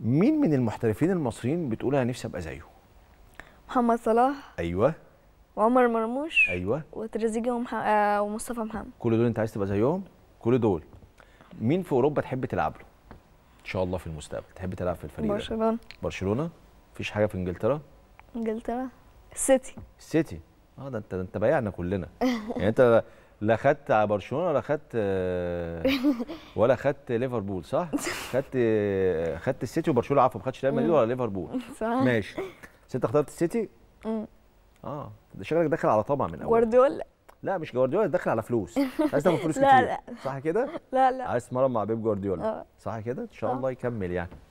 مين من المحترفين المصريين بتقول انا نفسي ابقى زيه محمد صلاح ايوه وعمر مرموش ايوه وتريزيجيه ومح... آه ومصطفى محمد كل دول انت عايز تبقى زيهم كل دول مين في اوروبا تحب تلعب له ان شاء الله في المستقبل تحب تلعب في الفريق برشلونه برشلونه مفيش حاجه في انجلترا انجلترا السيتي السيتي اه ده انت ده انت بايعنا كلنا يعني انت لا خدت برشلونه ولا خدت آه، ولا خدت ليفربول صح؟ خدت آه، خدت السيتي وبرشلونه عفوا ما خدتش ريال مدريد ولا ليفربول صح ماشي بس انت اخترت السيتي؟ اه ده شكلك داخل على طبع من اول جوارديولا لا مش جوارديولا داخل على فلوس عايز تاخد فلوس كتير لا لا صح كده؟ لا لا عايز تتمرن مع بيب جوارديولا آه. صح كده؟ ان شاء الله يكمل يعني